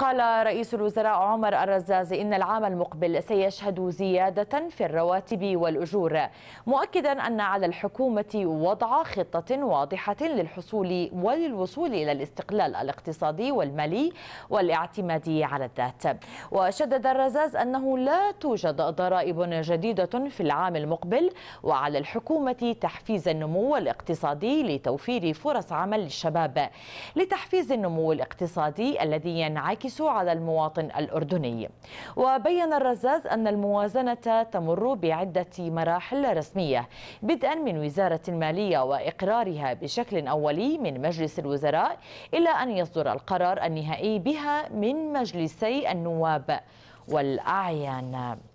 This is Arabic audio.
قال رئيس الوزراء عمر الرزاز إن العام المقبل سيشهد زيادة في الرواتب والأجور مؤكدا أن على الحكومة وضع خطة واضحة للحصول وللوصول إلى الاستقلال الاقتصادي والمالي والاعتماد على الذات وشدد الرزاز أنه لا توجد ضرائب جديدة في العام المقبل وعلى الحكومة تحفيز النمو الاقتصادي لتوفير فرص عمل للشباب لتحفيز النمو الاقتصادي الذي ينعكس ينعكس على المواطن الأردني وبين الرزاز أن الموازنة تمر بعدة مراحل رسمية بدءا من وزارة المالية وإقرارها بشكل أولي من مجلس الوزراء إلى أن يصدر القرار النهائي بها من مجلسي النواب والأعيان